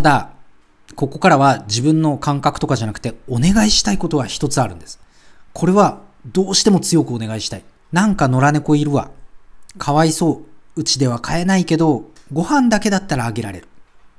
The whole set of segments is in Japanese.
ただ、ここからは自分の感覚とかじゃなくて、お願いしたいことは一つあるんです。これはどうしても強くお願いしたい。なんか野良猫いるわ。かわいそう。うちでは買えないけど、ご飯だけだったらあげられる。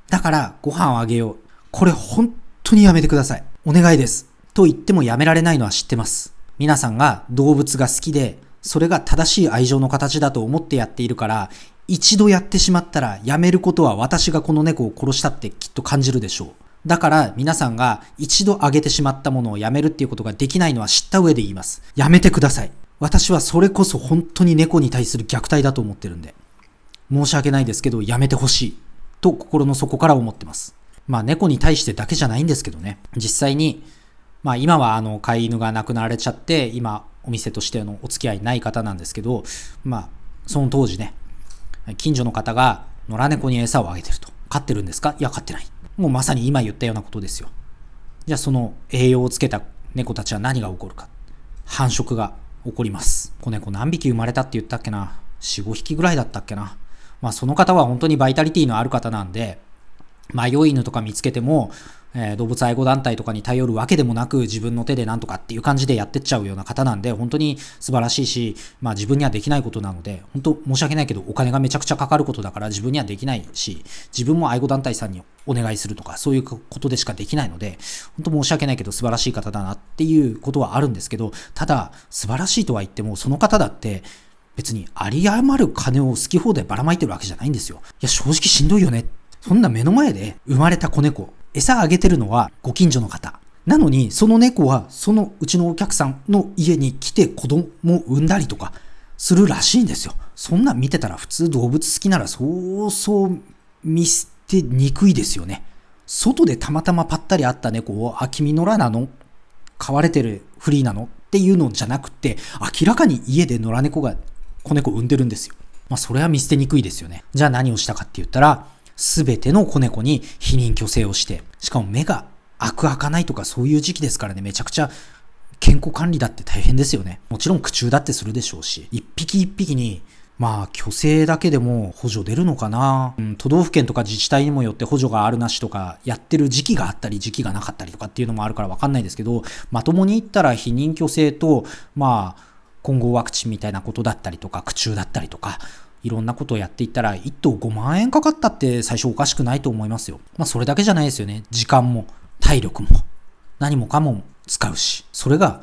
だからご飯をあげよう。これ本当にやめてください。お願いです。と言ってもやめられないのは知ってます。皆さんが動物が好きで、それが正しい愛情の形だと思ってやっているから、一度やってしまったらやめることは私がこの猫を殺したってきっと感じるでしょう。だから皆さんが一度上げてしまったものをやめるっていうことができないのは知った上で言います。やめてください。私はそれこそ本当に猫に対する虐待だと思ってるんで。申し訳ないですけどやめてほしい。と心の底から思ってます。まあ猫に対してだけじゃないんですけどね。実際に、まあ今はあの飼い犬が亡くなられちゃって、今お店としてのお付き合いない方なんですけど、まあその当時ね、近所の方が野良猫に餌をあげてると。飼ってるんですかいや、飼ってない。もうまさに今言ったようなことですよ。じゃあその栄養をつけた猫たちは何が起こるか。繁殖が起こります。子猫何匹生まれたって言ったっけな ?4、5匹ぐらいだったっけなまあその方は本当にバイタリティのある方なんで、迷い犬とか見つけても、えー、動物愛護団体とかに頼るわけでもなく自分の手でなんとかっていう感じでやってっちゃうような方なんで本当に素晴らしいし、まあ、自分にはできないことなので本当申し訳ないけどお金がめちゃくちゃかかることだから自分にはできないし自分も愛護団体さんにお願いするとかそういうことでしかできないので本当申し訳ないけど素晴らしい方だなっていうことはあるんですけどただ素晴らしいとは言ってもその方だって別に有り余る金を好き放題ばらまいてるわけじゃないんですよ。いや正直しんどいよねそんな目の前で生まれた子猫、餌あげてるのはご近所の方。なのに、その猫は、そのうちのお客さんの家に来て子供を産んだりとか、するらしいんですよ。そんな見てたら普通動物好きならそうそう見捨てにくいですよね。外でたまたまぱったり会った猫を、あ、君野良なの飼われてるフリーなのっていうのじゃなくて、明らかに家で野良猫が子猫産んでるんですよ。まあそれは見捨てにくいですよね。じゃあ何をしたかって言ったら、すべての子猫に避妊去勢をして、しかも目が開く開かないとかそういう時期ですからね、めちゃくちゃ健康管理だって大変ですよね。もちろん苦中だってするでしょうし、一匹一匹にまあ、虚勢だけでも補助出るのかな、うん、都道府県とか自治体にもよって補助があるなしとか、やってる時期があったり、時期がなかったりとかっていうのもあるからわかんないですけど、まともに言ったら、避妊去勢と、まあ、混合ワクチンみたいなことだったりとか、苦中だったりとか、いろんなことをやっていったら、1頭5万円かかったって最初おかしくないと思いますよ。まあそれだけじゃないですよね。時間も、体力も、何もかも使うし。それが、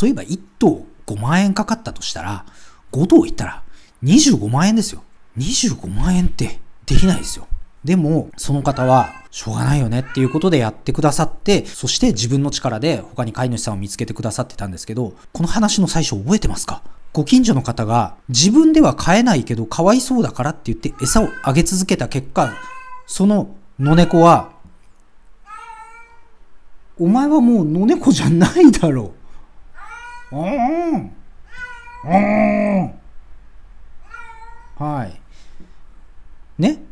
例えば1頭5万円かかったとしたら、5頭いったら25万円ですよ。25万円ってできないですよ。でも、その方は、しょうがないよねっていうことでやってくださって、そして自分の力で他に飼い主さんを見つけてくださってたんですけど、この話の最初覚えてますかご近所の方が自分では飼えないけどかわいそうだからって言って餌をあげ続けた結果、その野猫は、お前はもう野猫じゃないだろう。うん。うん。はい。ね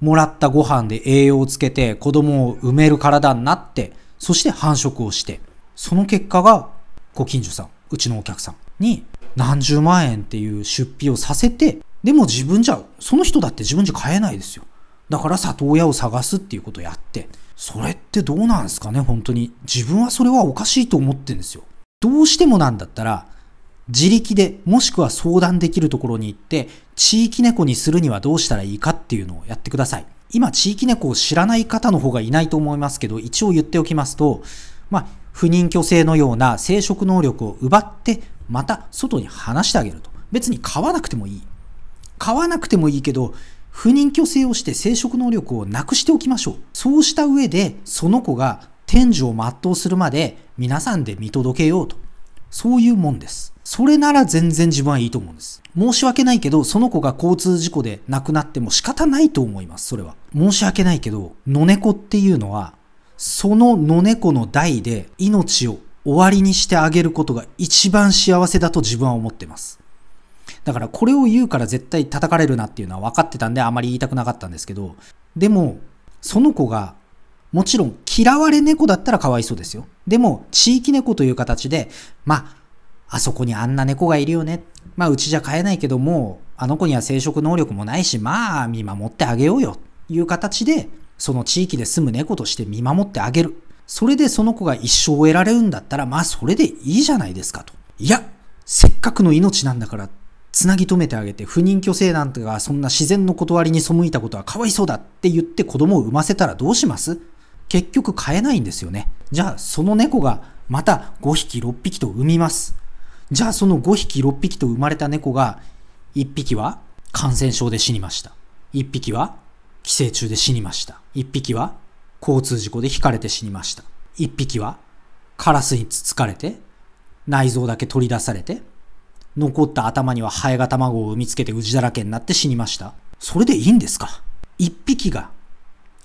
もらったご飯で栄養をつけて子供を産める体になって、そして繁殖をして、その結果がご近所さん。うちのお客さんに何十万円っていう出費をさせて、でも自分じゃ、その人だって自分じゃ買えないですよ。だから里親を探すっていうことをやって、それってどうなんですかね、本当に。自分はそれはおかしいと思ってんですよ。どうしてもなんだったら、自力で、もしくは相談できるところに行って、地域猫にするにはどうしたらいいかっていうのをやってください。今、地域猫を知らない方の方がいないと思いますけど、一応言っておきますと、まあ、不妊去勢のような生殖能力を奪って、また外に離してあげると。別に飼わなくてもいい。飼わなくてもいいけど、不妊去勢をして生殖能力をなくしておきましょう。そうした上で、その子が天寿を全うするまで皆さんで見届けようと。そういうもんです。それなら全然自分はいいと思うんです。申し訳ないけど、その子が交通事故で亡くなっても仕方ないと思います、それは。申し訳ないけど、野猫っていうのはその野猫の代で命を終わりにしてあげることが一番幸せだと自分は思ってます。だからこれを言うから絶対叩かれるなっていうのは分かってたんであまり言いたくなかったんですけど、でも、その子がもちろん嫌われ猫だったらかわいそうですよ。でも、地域猫という形で、まあ、あそこにあんな猫がいるよね。まあ、うちじゃ飼えないけども、あの子には生殖能力もないし、まあ、見守ってあげようよ。いう形で、その地域で住む猫として見守ってあげる。それでその子が一生を得られるんだったら、まあそれでいいじゃないですかと。いや、せっかくの命なんだから、つなぎ止めてあげて、不妊去勢なんてがそんな自然の断りに背いたことはかわいそうだって言って子供を産ませたらどうします結局飼えないんですよね。じゃあその猫がまた5匹6匹と産みます。じゃあその5匹6匹と生まれた猫が1匹は感染症で死にました。1匹は寄生虫で死にました。一匹は交通事故で惹かれて死にました。一匹はカラスにつつかれて内臓だけ取り出されて残った頭にはハエが卵を産みつけてうじだらけになって死にました。それでいいんですか一匹が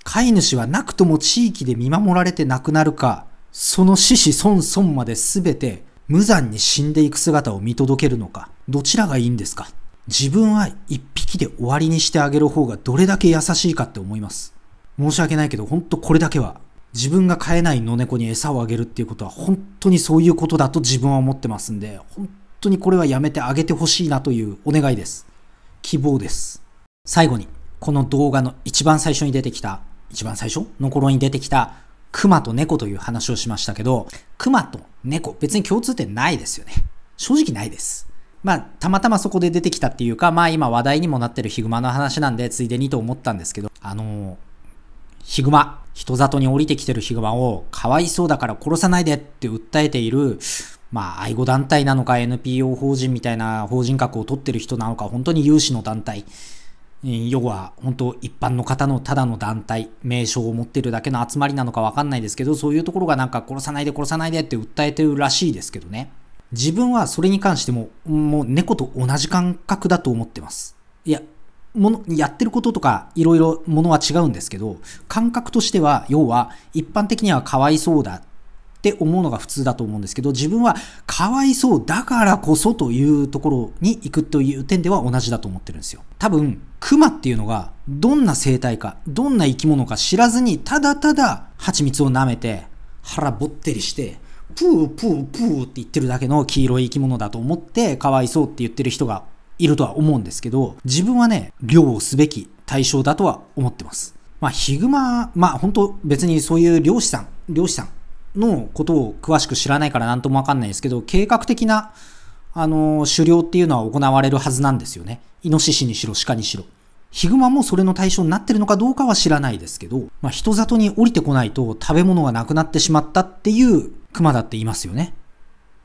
飼い主はなくとも地域で見守られて亡くなるか、その死死孫孫まで全て無残に死んでいく姿を見届けるのか、どちらがいいんですか自分は一で終わりにしてあげる方がどれだけ優しいかって思います。申し訳ないけど、ほんとこれだけは。自分が飼えない野猫に餌をあげるっていうことは本当にそういうことだと自分は思ってますんで、本当にこれはやめてあげてほしいなというお願いです。希望です。最後に、この動画の一番最初に出てきた、一番最初の頃に出てきた、熊と猫という話をしましたけど、熊と猫、別に共通点ないですよね。正直ないです。まあ、たまたまそこで出てきたっていうか、まあ今話題にもなってるヒグマの話なんで、ついでにと思ったんですけど、あのー、ヒグマ、人里に降りてきてるヒグマを、かわいそうだから殺さないでって訴えている、まあ、愛護団体なのか NPO 法人みたいな法人格を取ってる人なのか、本当に有志の団体。要は、本当一般の方のただの団体、名称を持ってるだけの集まりなのかわかんないですけど、そういうところがなんか殺さないで殺さないでって訴えてるらしいですけどね。自分はそれに関しても、もう猫と同じ感覚だと思ってます。いや、もの、やってることとか、いろいろものは違うんですけど、感覚としては、要は、一般的にはかわいそうだって思うのが普通だと思うんですけど、自分はかわいそうだからこそというところに行くという点では同じだと思ってるんですよ。多分、クマっていうのがどんな生態か、どんな生き物か知らずに、ただただ蜂蜜を舐めて、腹ぼってりして、プープープーって言ってるだけの黄色い生き物だと思ってかわいそうって言ってる人がいるとは思うんですけど、自分はね、漁をすべき対象だとは思ってます。まあ、ヒグマ、まあ本当別にそういう漁師さん、漁師さんのことを詳しく知らないから何ともわかんないですけど、計画的な、あの狩猟っていうのは行われるはずなんですよね。イノシシにしろ、鹿にしろ。ヒグマもそれの対象になってるのかどうかは知らないですけど、まあ、人里に降りてこないと食べ物がなくなってしまったっていう熊だっていますよね。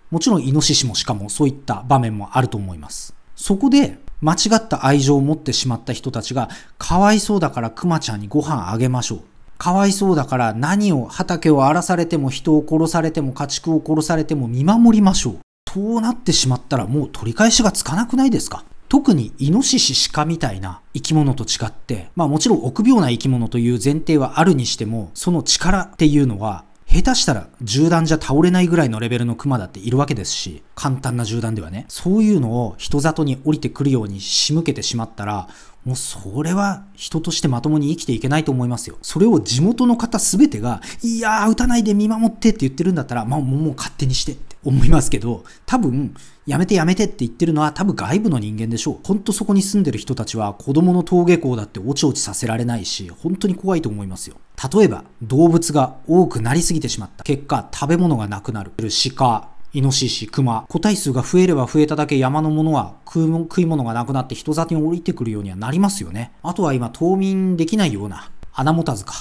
もちろんイノシシもしかもそういった場面もあると思います。そこで間違った愛情を持ってしまった人たちが、かわいそうだから熊ちゃんにご飯あげましょう。かわいそうだから何を畑を荒らされても人を殺されても家畜を殺されても見守りましょう。そうなってしまったらもう取り返しがつかなくないですか特にイノシシカみたいな生き物と違って、まあもちろん臆病な生き物という前提はあるにしても、その力っていうのは下手したら銃弾じゃ倒れないぐらいのレベルのクマだっているわけですし、簡単な銃弾ではね。そういうのを人里に降りてくるように仕向けてしまったら、もうそれは人としてまともに生きていけないと思いますよ。それを地元の方全てが、いやー、撃たないで見守ってって言ってるんだったら、まあもう勝手にしてって思いますけど、多分、やめてやめてって言ってるのは多分外部の人間でしょう。ほんとそこに住んでる人たちは子供の登下校だっておちおちさせられないし、本当に怖いと思いますよ。例えば動物が多くなりすぎてしまった結果食べ物がなくなる鹿イノシシ、クマ。個体数が増えれば増えただけ山のものは食い物がなくなって人里に降りてくるようにはなりますよね。あとは今冬眠できないような穴持たずか。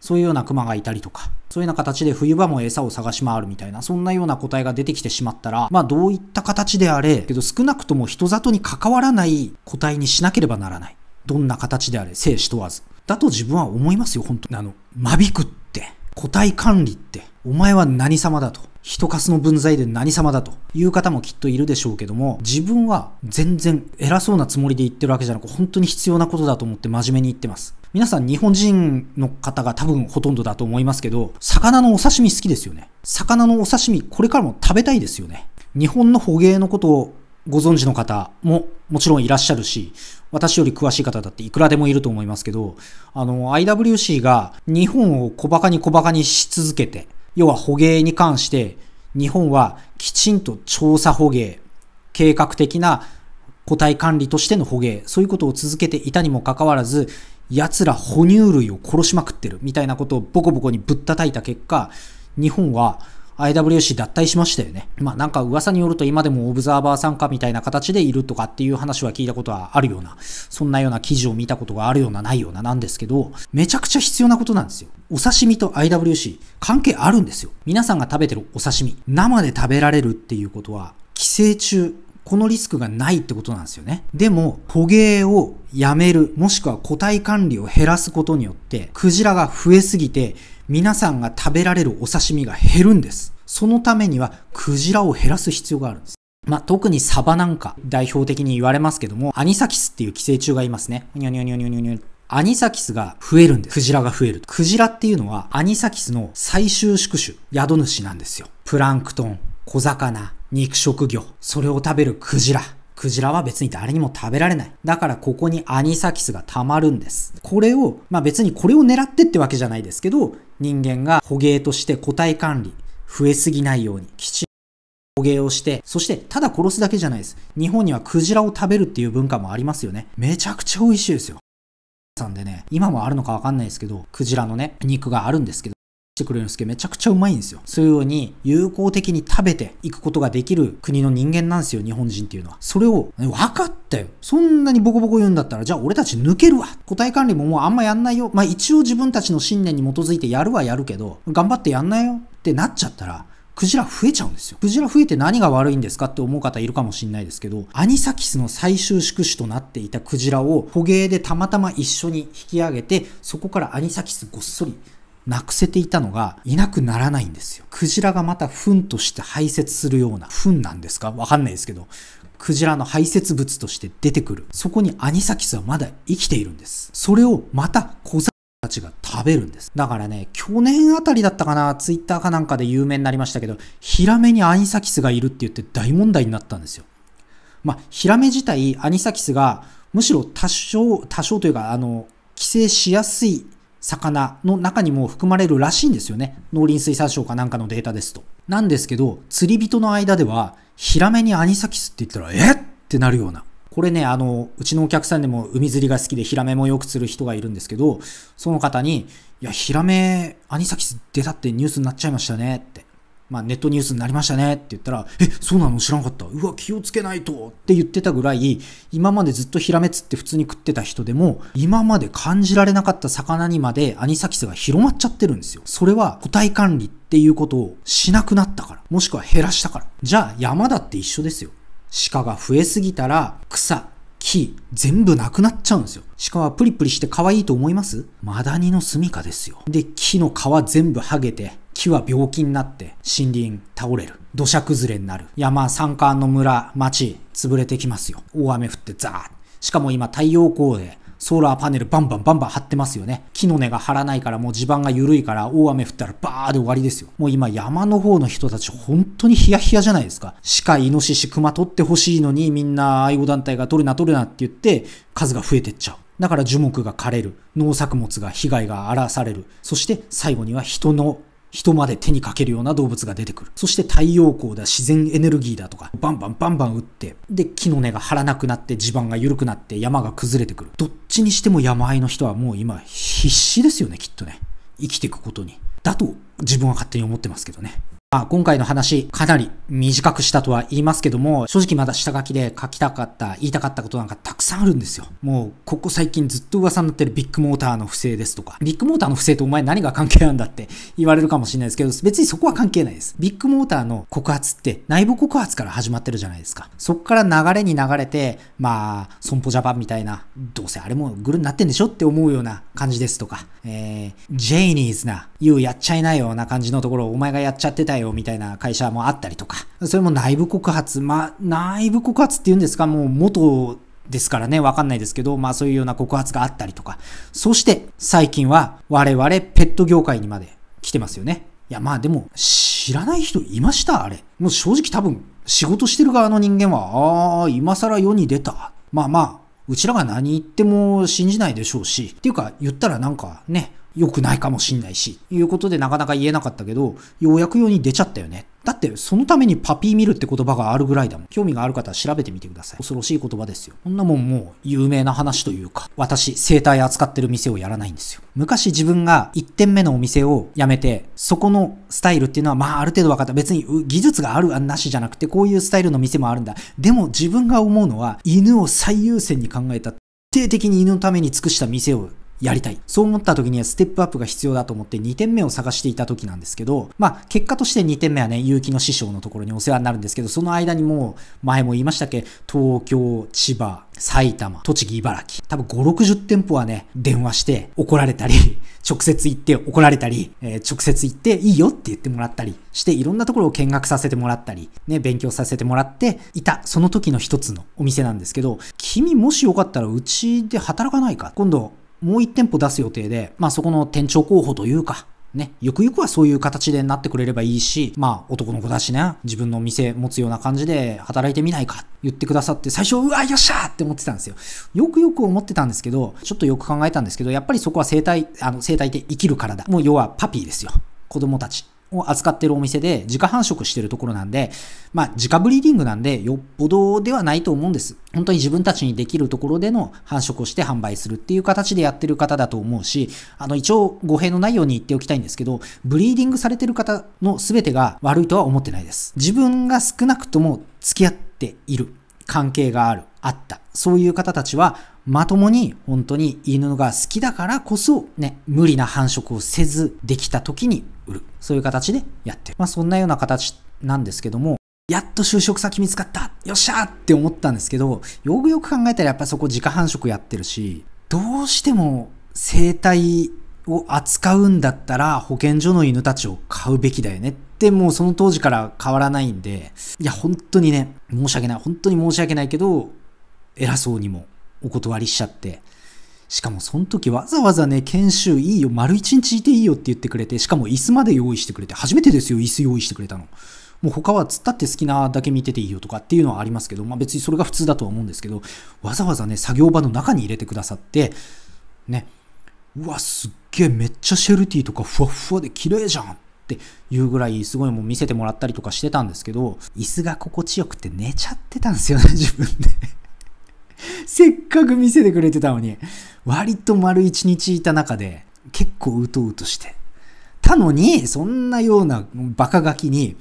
そういうようなクマがいたりとか、そういうような形で冬場も餌を探し回るみたいな、そんなような個体が出てきてしまったら、まあどういった形であれ、けど少なくとも人里に関わらない個体にしなければならない。どんな形であれ、生死問わず。だと自分は思いますよ、本当に。あの、間引くって、個体管理って、お前は何様だと。人かすの分際で何様だという方もきっといるでしょうけども、自分は全然偉そうなつもりで言ってるわけじゃなく、本当に必要なことだと思って真面目に言ってます。皆さん日本人の方が多分ほとんどだと思いますけど、魚のお刺身好きですよね。魚のお刺身、これからも食べたいですよね。日本の捕鯨のことをご存知の方ももちろんいらっしゃるし、私より詳しい方だっていくらでもいると思いますけど、あの、IWC が日本を小馬鹿に小馬鹿にし続けて、要は捕鯨に関して、日本はきちんと調査捕鯨、計画的な個体管理としての捕鯨、そういうことを続けていたにもかかわらず、奴ら哺乳類を殺しまくってるみたいなことをボコボコにぶったたいた結果、日本は IWC 脱退しましたよね。まあなんか噂によると今でもオブザーバー参加みたいな形でいるとかっていう話は聞いたことはあるような、そんなような記事を見たことがあるようなないようななんですけど、めちゃくちゃ必要なことなんですよ。お刺身と IWC 関係あるんですよ。皆さんが食べてるお刺身、生で食べられるっていうことは、寄生虫、このリスクがないってことなんですよね。でも、捕鯨をやめる、もしくは個体管理を減らすことによって、クジラが増えすぎて、皆さんが食べられるお刺身が減るんです。そのためにはクジラを減らす必要があるんです。まあ、特にサバなんか代表的に言われますけども、アニサキスっていう寄生虫がいますね。にゃにゃにゃにゃにゃにゃアニサキスが増えるんです。クジラが増える。クジラっていうのはアニサキスの最終宿主、宿主なんですよ。プランクトン、小魚、肉食魚、それを食べるクジラ。クジラは別に誰にも食べられない。だからここにアニサキスが溜まるんです。これを、まあ別にこれを狙ってってわけじゃないですけど、人間が捕鯨として個体管理、増えすぎないようにきちん捕鯨をして、そしてただ殺すだけじゃないです。日本にはクジラを食べるっていう文化もありますよね。めちゃくちゃ美味しいですよ。さんでね、今もあるのかわかんないですけど、クジラのね、肉があるんですけど、してくれるんですけど、めちゃくちゃうまいんですよ。そういうように、有効的に食べていくことができる国の人間なんですよ、日本人っていうのは。それを、分かったよ。そんなにボコボコ言うんだったら、じゃあ俺たち抜けるわ。個体管理ももうあんまやんないよ。まあ一応自分たちの信念に基づいてやるはやるけど、頑張ってやんないよってなっちゃったら、クジラ増えちゃうんですよ。クジラ増えて何が悪いんですかって思う方いるかもしれないですけど、アニサキスの最終宿主となっていたクジラを捕鯨でたまたま一緒に引き上げて、そこからアニサキスごっそりなくせていたのがいなくならないんですよ。クジラがまた糞として排泄するような、糞なんですかわかんないですけど、クジラの排泄物として出てくる。そこにアニサキスはまだ生きているんです。それをまた小魚たちが食べるんです。だからね、去年あたりだったかな、ツイッターかなんかで有名になりましたけど、ヒラメにアニサキスがいるって言って大問題になったんですよ。まあ、ヒラメ自体、アニサキスがむしろ多少、多少というか、あの、寄生しやすい魚の中にも含まれるらしいんですよね。農林水産省かなんかのデータですと。なんですけど、釣り人の間では、ヒラメにアニサキスって言ったら、えってなるような。これね、あの、うちのお客さんでも海釣りが好きでヒラメもよく釣る人がいるんですけど、その方に、いや、ヒラメ、アニサキス出たってニュースになっちゃいましたね。まあ、ネットニュースになりましたねって言ったら、え、そうなの知らなかった。うわ、気をつけないとって言ってたぐらい、今までずっとヒラメつって普通に食ってた人でも、今まで感じられなかった魚にまでアニサキスが広まっちゃってるんですよ。それは個体管理っていうことをしなくなったから。もしくは減らしたから。じゃあ山だって一緒ですよ。鹿が増えすぎたら草、木、全部なくなっちゃうんですよ。鹿はプリプリして可愛いと思いますマダニの住処ですよ。で、木の皮全部剥げて、木は病気になって森林倒れる。土砂崩れになる。山、山間の村、町、潰れてきますよ。大雨降ってザーッ。しかも今太陽光でソーラーパネルバンバンバンバン張ってますよね。木の根が張らないからもう地盤が緩いから大雨降ったらバーで終わりですよ。もう今山の方の人たち本当にヒヤヒヤじゃないですか。鹿、イノシシ、熊取ってほしいのにみんな愛護団体が取るな取るなって言って数が増えてっちゃう。だから樹木が枯れる。農作物が被害が荒らされる。そして最後には人の人まで手にかけるような動物が出てくる。そして太陽光だ、自然エネルギーだとか、バンバンバンバン打って、で、木の根が張らなくなって地盤が緩くなって山が崩れてくる。どっちにしても山あいの人はもう今必死ですよね、きっとね。生きていくことに。だと自分は勝手に思ってますけどね。まあ、今回の話、かなり短くしたとは言いますけども、正直まだ下書きで書きたかった、言いたかったことなんかたくさんあるんですよ。もう、ここ最近ずっと噂になってるビッグモーターの不正ですとか、ビッグモーターの不正とお前何が関係あるんだって言われるかもしれないですけど、別にそこは関係ないです。ビッグモーターの告発って内部告発から始まってるじゃないですか。そこから流れに流れて、まあ、損保ジャパンみたいな、どうせあれもグルになってんでしょって思うような感じですとか、えー、ジェイニーズな、言うやっちゃいないような感じのところをお前がやっちゃってたよよみたいな会社もあったりとか、それも内部告発、まあ、内部告発っていうんですか、もう元ですからね、わかんないですけど、まあそういうような告発があったりとか、そして最近は我々ペット業界にまで来てますよね。いや、まあでも、知らない人いましたあれ。もう正直多分、仕事してる側の人間は、ああ、今更世に出た。まあまあ、うちらが何言っても信じないでしょうし、っていうか言ったらなんかね、良くないかもしんないし、いうことでなかなか言えなかったけど、ようやくうに出ちゃったよね。だってそのためにパピーミルって言葉があるぐらいだもん。興味がある方は調べてみてください。恐ろしい言葉ですよ。こんなもんもう有名な話というか、私、生態扱ってる店をやらないんですよ。昔自分が1店目のお店を辞めて、そこのスタイルっていうのはまあある程度分かった。別に技術があるなしじゃなくて、こういうスタイルの店もあるんだ。でも自分が思うのは、犬を最優先に考えた。徹底的に犬のために尽くした店をやりたい。そう思った時にはステップアップが必要だと思って2点目を探していた時なんですけど、まあ結果として2点目はね、結城の師匠のところにお世話になるんですけど、その間にもう前も言いましたっけ、東京、千葉、埼玉、栃木、茨城。多分5、60店舗はね、電話して怒られたり、直接行って怒られたり、えー、直接行っていいよって言ってもらったりして、いろんなところを見学させてもらったり、ね、勉強させてもらっていた、その時の一つのお店なんですけど、君もしよかったらうちで働かないか今度もう1店舗出す予定で、まあそこの店長候補というか、ね、ゆくゆくはそういう形でなってくれればいいし、まあ男の子だしね、自分の店持つような感じで働いてみないか言ってくださって、最初、うわ、よっしゃーって思ってたんですよ。よくよく思ってたんですけど、ちょっとよく考えたんですけど、やっぱりそこは生体、あの生体って生きる体。もう要はパピーですよ。子供たち。を扱ってるお店で、自家繁殖してるところなんで、まあ、自家ブリーディングなんで、よっぽどではないと思うんです。本当に自分たちにできるところでの繁殖をして販売するっていう形でやってる方だと思うし、あの、一応、語弊のないように言っておきたいんですけど、ブリーディングされてる方の全てが悪いとは思ってないです。自分が少なくとも付き合っている。関係がある、あった。そういう方たちは、まともに本当に犬が好きだからこそ、ね、無理な繁殖をせずできた時に売る。そういう形でやってる。まあそんなような形なんですけども、やっと就職先見つかったよっしゃーって思ったんですけど、よくよく考えたらやっぱそこ自家繁殖やってるし、どうしても生態を扱うんだったら保健所の犬たちを飼うべきだよねっってもうその当時から変わらないんで、いや、本当にね、申し訳ない、本当に申し訳ないけど、偉そうにもお断りしちゃって、しかもその時わざわざね、研修いいよ、丸一日いていいよって言ってくれて、しかも椅子まで用意してくれて、初めてですよ、椅子用意してくれたの。もう他はつったって好きなだけ見てていいよとかっていうのはありますけど、まあ別にそれが普通だとは思うんですけど、わざわざね、作業場の中に入れてくださって、ね、うわ、すっげえめっちゃシェルティとかふわふわで綺麗じゃんっていうぐらいすごいもう見せてもらったりとかしてたんですけど、椅子が心地よくて寝ちゃってたんですよね、自分でせっかく見せてくれてたのに、割と丸一日いた中で結構うとうとして。たのに、そんなようなバカガキに、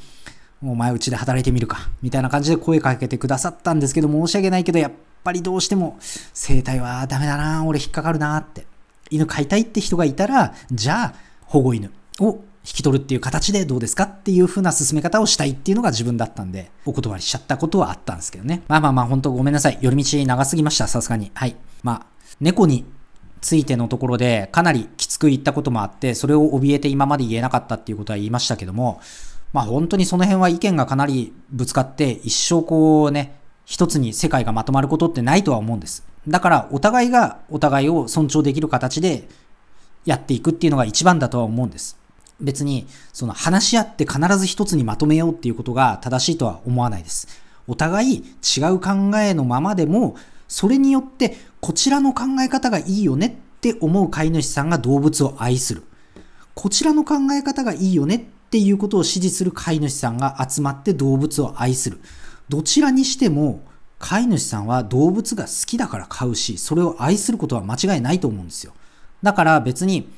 お前うちで働いてみるか、みたいな感じで声かけてくださったんですけど、申し訳ないけど、やっぱりどうしても、生態はダメだな、俺引っかかるなって。犬飼いたいって人がいたら、じゃあ、保護犬を引き取るっていう形でどうですかっていう風な進め方をしたいっていうのが自分だったんで、お断りしちゃったことはあったんですけどね。まあまあまあ、ほんとごめんなさい。寄り道長すぎました、さすがに。はい。まあ、猫についてのところでかなりきつく言ったこともあって、それを怯えて今まで言えなかったっていうことは言いましたけども、まあ本当にその辺は意見がかなりぶつかって、一生こうね、一つに世界がまとまることってないとは思うんです。だからお互いがお互いを尊重できる形でやっていくっていうのが一番だとは思うんです。別にその話し合って必ず一つにまとめようっていうことが正しいとは思わないです。お互い違う考えのままでもそれによってこちらの考え方がいいよねって思う飼い主さんが動物を愛する。こちらの考え方がいいよねっていうことを支持する飼い主さんが集まって動物を愛する。どちらにしても飼い主さんは動物が好きだから飼うし、それを愛することは間違いないと思うんですよ。だから別に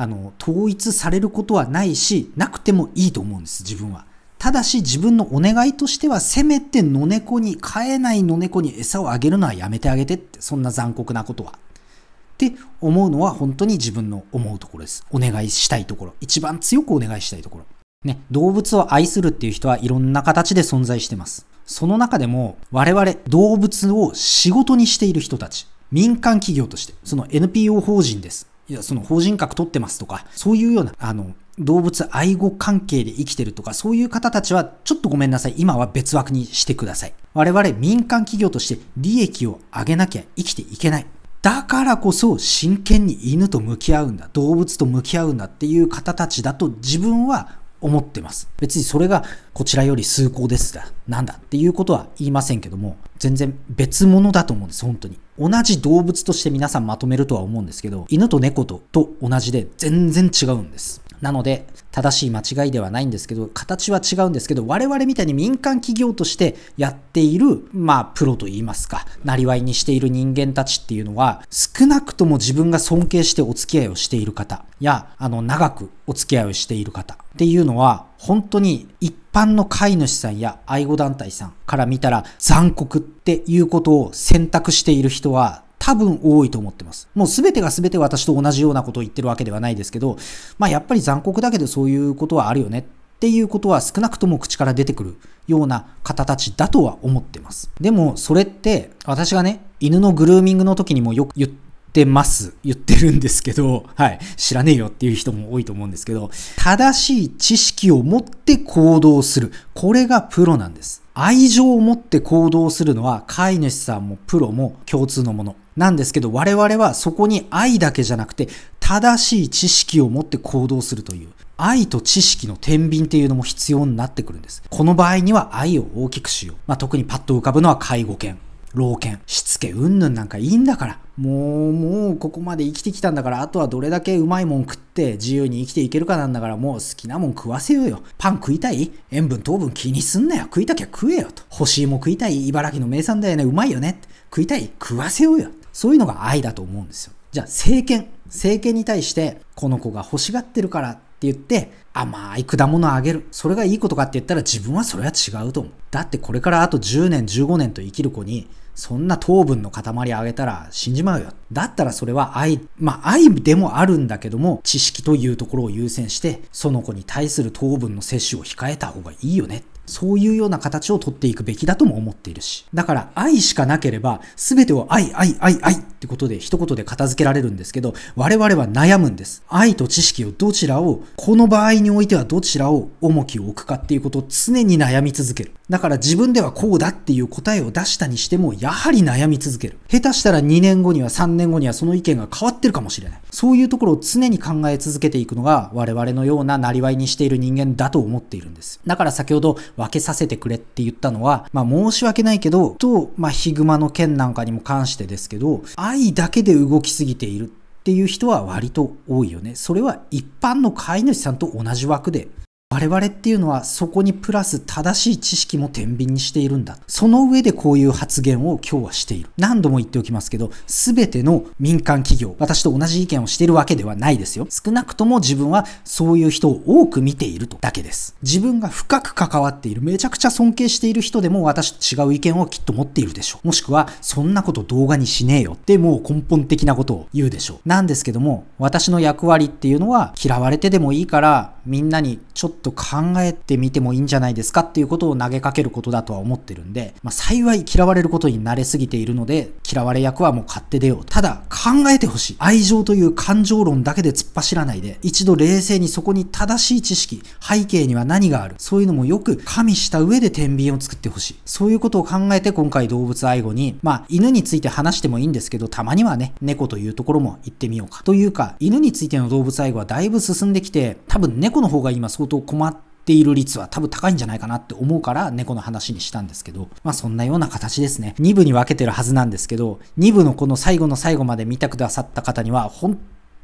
あの、統一されることはないし、なくてもいいと思うんです、自分は。ただし自分のお願いとしては、せめて野猫に、飼えない野猫に餌をあげるのはやめてあげてって、そんな残酷なことは。って思うのは本当に自分の思うところです。お願いしたいところ。一番強くお願いしたいところ。ね、動物を愛するっていう人はいろんな形で存在してます。その中でも我々動物を仕事にしている人たち、民間企業として、その NPO 法人です。いや、その法人格取ってますとか、そういうような、あの、動物愛護関係で生きてるとか、そういう方たちは、ちょっとごめんなさい。今は別枠にしてください。我々民間企業として利益を上げなきゃ生きていけない。だからこそ真剣に犬と向き合うんだ、動物と向き合うんだっていう方たちだと自分は思ってます。別にそれがこちらより崇高ですが、なんだっていうことは言いませんけども、全然別物だと思うんです、本当に。同じ動物として皆さんまとめるとは思うんですけど、犬と猫とと同じで全然違うんです。なので、正しい間違いではないんですけど、形は違うんですけど、我々みたいに民間企業としてやっている、まあ、プロといいますか、なりわいにしている人間たちっていうのは、少なくとも自分が尊敬してお付き合いをしている方や、あの、長くお付き合いをしている方っていうのは、本当に一般の飼い主さんや愛護団体さんから見たら残酷っていうことを選択している人は多分多いと思ってます。もう全てが全て私と同じようなことを言ってるわけではないですけど、まあやっぱり残酷だけどそういうことはあるよねっていうことは少なくとも口から出てくるような方たちだとは思ってます。でもそれって私がね、犬のグルーミングの時にもよく言ってます。言ってるんですけど、はい。知らねえよっていう人も多いと思うんですけど、正しい知識を持って行動する。これがプロなんです。愛情を持って行動するのは飼い主さんもプロも共通のもの。なんですけど、我々はそこに愛だけじゃなくて、正しい知識を持って行動するという、愛と知識の天秤っていうのも必要になってくるんです。この場合には愛を大きくしよう。まあ、特にパッと浮かぶのは介護犬。老犬、しつけ、うんぬんなんかいいんだから。もう、もうここまで生きてきたんだから、あとはどれだけうまいもん食って自由に生きていけるかなんだから、もう好きなもん食わせようよ。パン食いたい塩分、糖分気にすんなよ。食いたきゃ食えよと。干し芋食いたい茨城の名産だよね。うまいよね。食いたい食わせようよ。そういうのが愛だと思うんですよ。じゃあ、政権。政権に対して、この子が欲しがってるからって言って、甘い果物をあげる。それがいいことかって言ったら自分はそれは違うと思う。だってこれからあと10年、15年と生きる子に、そんな糖分の塊あげたら死んじまうよ。だったらそれは愛、まあ愛でもあるんだけども、知識というところを優先して、その子に対する糖分の摂取を控えた方がいいよね。そういうような形をとっていくべきだとも思っているし。だから愛しかなければ全てを愛愛愛愛ってことで一言で片付けられるんですけど我々は悩むんです。愛と知識をどちらを、この場合においてはどちらを重きを置くかっていうことを常に悩み続ける。だから自分ではこうだっていう答えを出したにしてもやはり悩み続ける。下手したら2年後には3年後にはその意見が変わってるかもしれない。そういうところを常に考え続けていくのが我々のようななりわいにしている人間だと思っているんです。だから先ほど分けさせてくれって言ったのは、まあ申し訳ないけど、と、まあヒグマの件なんかにも関してですけど、愛だけで動きすぎているっていう人は割と多いよね。それは一般の飼い主さんと同じ枠で我々っていうのはそこにプラス正しい知識も天秤にしているんだ。その上でこういう発言を今日はしている。何度も言っておきますけど、すべての民間企業、私と同じ意見をしているわけではないですよ。少なくとも自分はそういう人を多く見ているとだけです。自分が深く関わっている、めちゃくちゃ尊敬している人でも私と違う意見をきっと持っているでしょう。もしくは、そんなこと動画にしねえよってもう根本的なことを言うでしょう。なんですけども、私の役割っていうのは嫌われてでもいいから、みんなにちょっとと考えてみてもいいんじゃないですかっていうことを投げかけることだとは思ってるんで、まあ、幸い嫌われることに慣れすぎているので、嫌われ役はもう勝手て出よう。ただ、考えてほしい。愛情という感情論だけで突っ走らないで、一度冷静にそこに正しい知識、背景には何がある、そういうのもよく加味した上で天秤を作ってほしい。そういうことを考えて今回動物愛護に、まあ、犬について話してもいいんですけど、たまにはね、猫というところも行ってみようか。というか、犬についての動物愛護はだいぶ進んできて、多分猫の方が今相当困っている率は多分高いんじゃないかなって思うから猫の話にしたんですけど、まあそんなような形ですね。2部に分けてるはずなんですけど、2部のこの最後の最後まで見てくださった方には、本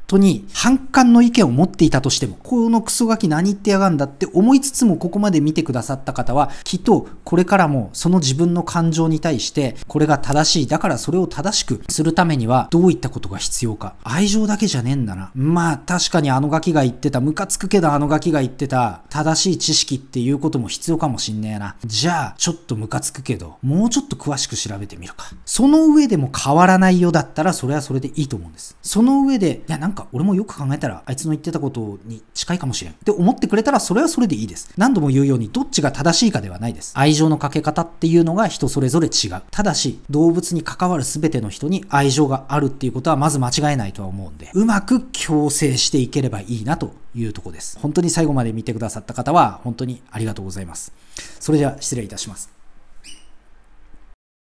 当に反感の意見を持っていたとしても、このクソガキ何言ってやがんだって思いつつもここまで見てくださった方は、きっとこれからもその自分の感情に対して、これが正しい、だからそれを正しくするためにはどういったことが必要か。愛情だけじゃねえんだな。まあ確かにあのガキが言ってた、ムカつくけどあのガキが言ってた、正しい知識っていうことも必要かもしんねえな。じゃあ、ちょっとムカつくけど、もうちょっと詳しく調べてみるか。その上でも変わらないよだったら、それはそれでいいと思うんです。その上で、いやなんかか俺もよく考えたらあいつの言ってたことに近いかもしれんって思ってくれたらそれはそれでいいです。何度も言うようにどっちが正しいかではないです。愛情のかけ方っていうのが人それぞれ違う。ただし動物に関わる全ての人に愛情があるっていうことはまず間違えないとは思うんで、うまく強制していければいいなというとこです。本当に最後まで見てくださった方は本当にありがとうございます。それでは失礼いたします。